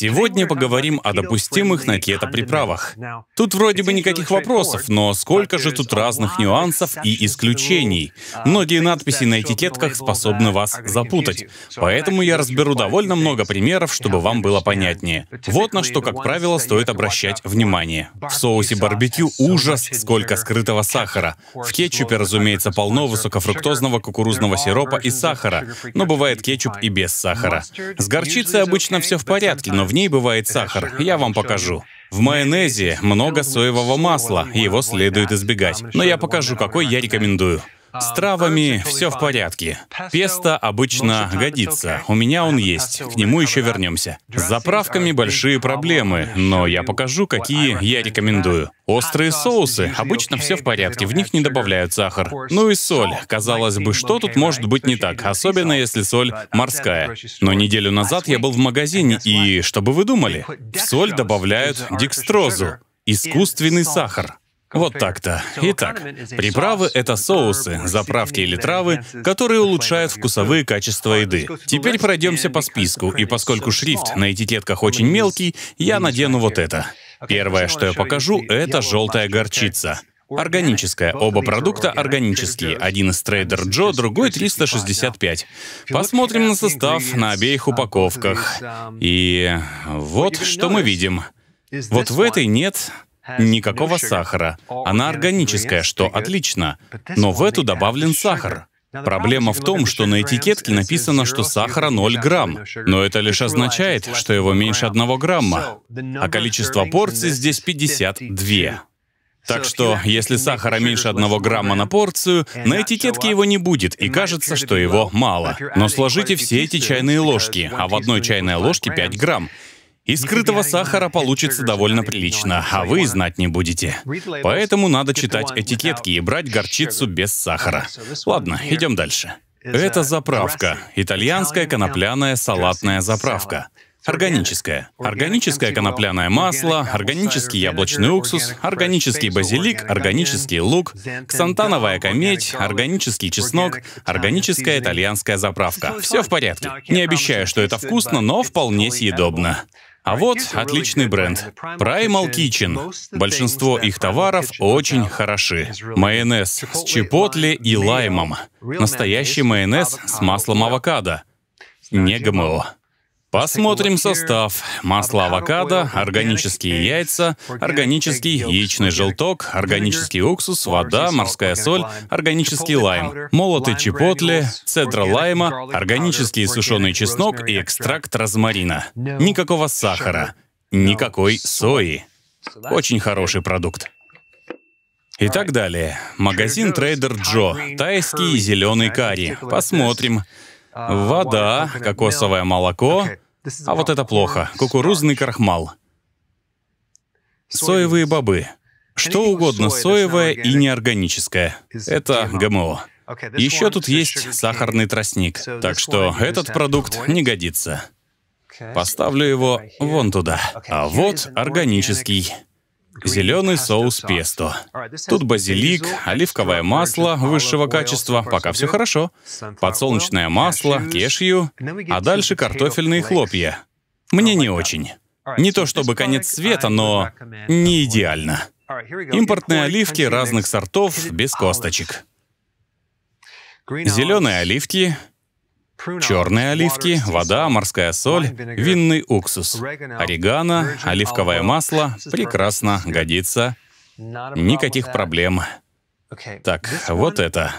Сегодня поговорим о допустимых на приправах. Тут вроде бы никаких вопросов, но сколько же тут разных нюансов и исключений. Многие надписи на этикетках способны вас запутать. Поэтому я разберу довольно много примеров, чтобы вам было понятнее. Вот на что, как правило, стоит обращать внимание. В соусе барбекю ужас, сколько скрытого сахара. В кетчупе, разумеется, полно высокофруктозного кукурузного сиропа и сахара, но бывает кетчуп и без сахара. С горчицей обычно все в порядке, но в в ней бывает сахар. Я вам покажу. В майонезе много соевого масла, его следует избегать. Но я покажу, какой я рекомендую. А, С травами все в порядке. Песто обычно годится. У меня он есть. К нему еще вернемся. С заправками большие проблемы, но я покажу, какие я рекомендую. Острые соусы. Обычно все в порядке, в них не добавляют сахар. Ну и соль. Казалось бы, что тут может быть не так, особенно если соль морская. Но неделю назад я был в магазине, и что бы вы думали? В соль добавляют декстрозу искусственный сахар. Вот так-то. Итак, приправы — это соусы, заправки или травы, которые улучшают вкусовые качества еды. Теперь пройдемся по списку, и поскольку шрифт на этикетках очень мелкий, я надену вот это. Первое, что я покажу, это желтая горчица. Органическая. Оба продукта органические. Один из Trader Joe, другой 365. Посмотрим на состав на обеих упаковках. И вот что мы видим. Вот в этой нет Никакого сахара. Она органическая, что отлично. Но в эту добавлен сахар. Проблема в том, что на этикетке написано, что сахара 0 грамм, но это лишь означает, что его меньше 1 грамма, а количество порций здесь 52. Так что, если сахара меньше 1 грамма на порцию, на этикетке его не будет, и кажется, что его мало. Но сложите все эти чайные ложки, а в одной чайной ложке 5 грамм. Из скрытого сахара получится довольно прилично, а вы знать не будете. Поэтому надо читать этикетки и брать горчицу без сахара. Ладно, идем дальше. Это uh, заправка. Итальянская конопляная салатная заправка. Органическое. Органическое конопляное масло, органический яблочный уксус, органический базилик, органический лук, ксантановая кометь, органический чеснок, органическая итальянская заправка. Все в порядке. Не обещаю, что это вкусно, но вполне съедобно. А вот отличный бренд. Primal Kitchen. Большинство их товаров очень хороши. Майонез с чепотли и лаймом. Настоящий майонез с маслом авокадо. Не ГМО. Посмотрим состав. Масло авокадо, органические яйца, органический яичный желток, органический уксус, вода, морская соль, органический лайм, молотый чепотли, цедра лайма, органический сушеный чеснок и экстракт розмарина. Никакого сахара, никакой сои. Очень хороший продукт. И так далее. Магазин Трейдер Джо. Тайский зеленый карри. Посмотрим. А, вода, кокосовое молоко. А вот это плохо. Кукурузный крахмал. Соевые бобы. Что угодно соевое и неорганическое. Это ГМО. Еще тут есть сахарный тростник, так что этот продукт не годится. Поставлю его вон туда. А вот органический. Зеленый соус песто. Тут базилик, оливковое масло высшего качества, пока все хорошо. Подсолнечное масло, кешью, а дальше картофельные хлопья. Мне не очень. Не то чтобы конец света, но не идеально. Импортные оливки разных сортов, без косточек. Зеленые оливки, черные оливки, вода, морская соль, винный уксус, орегано, оливковое масло. Прекрасно, годится. Никаких проблем. Так, вот это.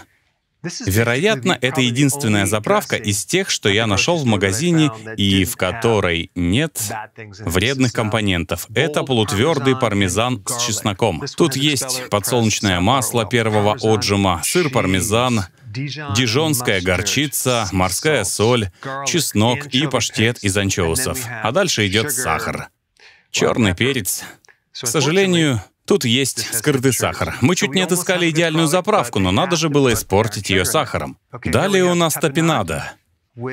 Вероятно, это единственная заправка из тех, что я нашел в магазине и в которой нет вредных uh, компонентов. Это полутвердый пармезан с чесноком. Тут есть подсолнечное масло первого отжима, сыр пармезан, дижонская горчица, морская соль, чеснок и паштет из анчоусов. А дальше идет сахар. Черный перец. К сожалению, Тут есть скрытый сахар. Мы чуть не отыскали идеальную заправку, но надо же было испортить ее сахаром. Далее у нас топинада.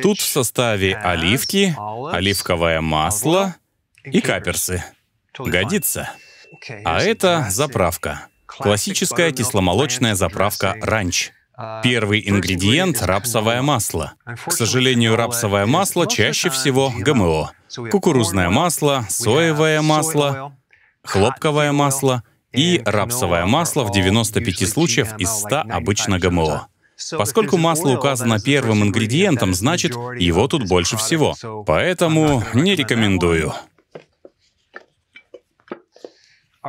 Тут в составе оливки, оливковое масло и каперсы. Годится. А это заправка. Классическая кисломолочная заправка «Ранч». Uh, Первый ингредиент — рапсовое масло. К сожалению, рапсовое масло чаще всего ГМО. Кукурузное масло, соевое масло, хлопковое масло и рапсовое ну, масло в 95 случаях из 100 обычно ГМО. Поскольку масло указано первым ингредиентом, значит, его тут больше всего. Поэтому не рекомендую.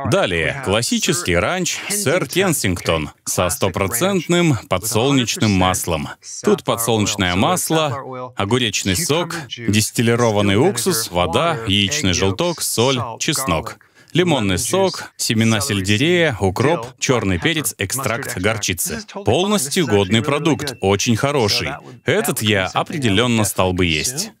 Далее, классический ранч «Сэр Кенсингтон» со стопроцентным подсолнечным маслом. Тут подсолнечное масло, огуречный сок, дистиллированный уксус, вода, яичный желток, соль, чеснок лимонный сок, семена сельдерея, укроп, черный перец, экстракт горчицы. Полностью годный продукт, очень хороший. Этот я определенно стал бы есть.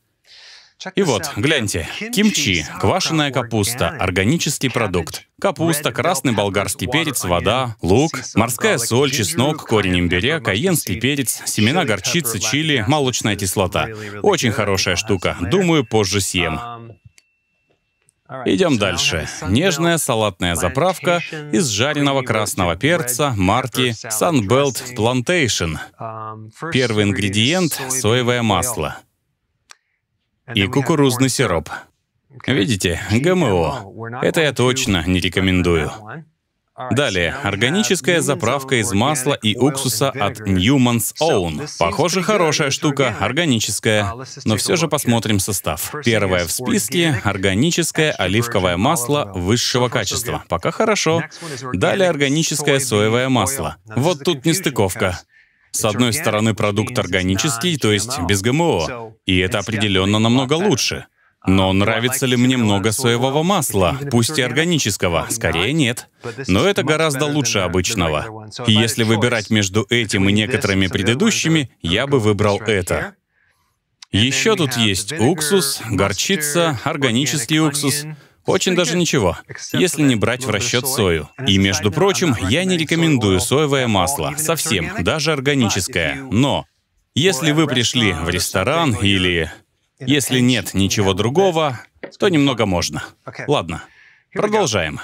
И вот, гляньте, кимчи, квашеная капуста, органический продукт. Капуста, красный болгарский перец, вода, лук, морская соль, чеснок, корень имбиря, каенский перец, семена горчицы, чили, молочная кислота. Очень хорошая штука. Думаю, позже съем. Um, Идем дальше. Нежная салатная заправка из жареного красного перца марки Sunbelt Plantation. Um, Первый ингредиент — соевое масло. И кукурузный сироп. Видите, ГМО. Это я точно не рекомендую. Далее, органическая заправка из масла и уксуса от Newman's Own. Похоже, хорошая штука, органическая. Но все же посмотрим состав. Первое в списке — органическое оливковое масло высшего качества. Пока хорошо. Далее органическое соевое масло. Вот тут нестыковка. С одной стороны, продукт органический, то есть без ГМО, и это определенно намного лучше. Но нравится ли мне много соевого масла, пусть и органического? Скорее нет. Но это гораздо лучше обычного. И если выбирать между этим и некоторыми предыдущими, я бы выбрал это. Еще тут есть уксус, горчица, органический уксус. Очень даже ничего, если не брать в расчет сою. И, между прочим, я не рекомендую соевое масло, совсем, даже органическое. Но если вы пришли в ресторан или если нет ничего другого, то немного можно. Ладно, продолжаем.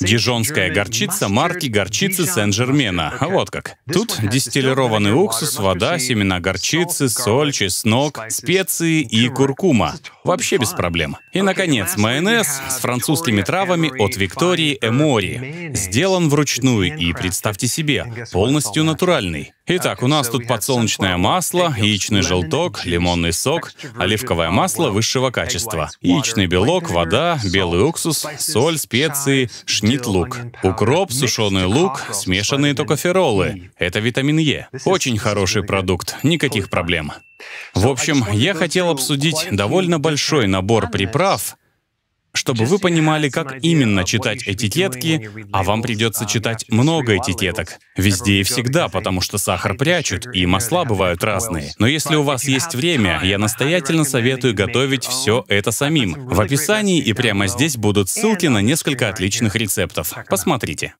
Дижонская горчица марки горчицы Сен-Жермена. Вот как. Тут дистиллированный уксус, вода, семена горчицы, соль, чеснок, специи и куркума. Вообще без проблем. И, наконец, майонез с французскими травами от Виктории Эмори. Сделан вручную и, представьте себе, полностью натуральный. Итак, у нас тут подсолнечное масло, яичный желток, лимонный сок, оливковое масло высшего качества, яичный белок, вода, белый уксус, соль, специи, шнит-лук, укроп, сушеный лук, смешанные токоферолы. Это витамин Е. Очень хороший продукт, никаких проблем. В общем, я хотел обсудить довольно большой набор приправ, чтобы вы понимали, как именно читать этикетки, а вам придется читать много этикеток. Везде и всегда, потому что сахар прячут, и масла бывают разные. Но если у вас есть время, я настоятельно советую готовить все это самим. В описании и прямо здесь будут ссылки на несколько отличных рецептов. Посмотрите.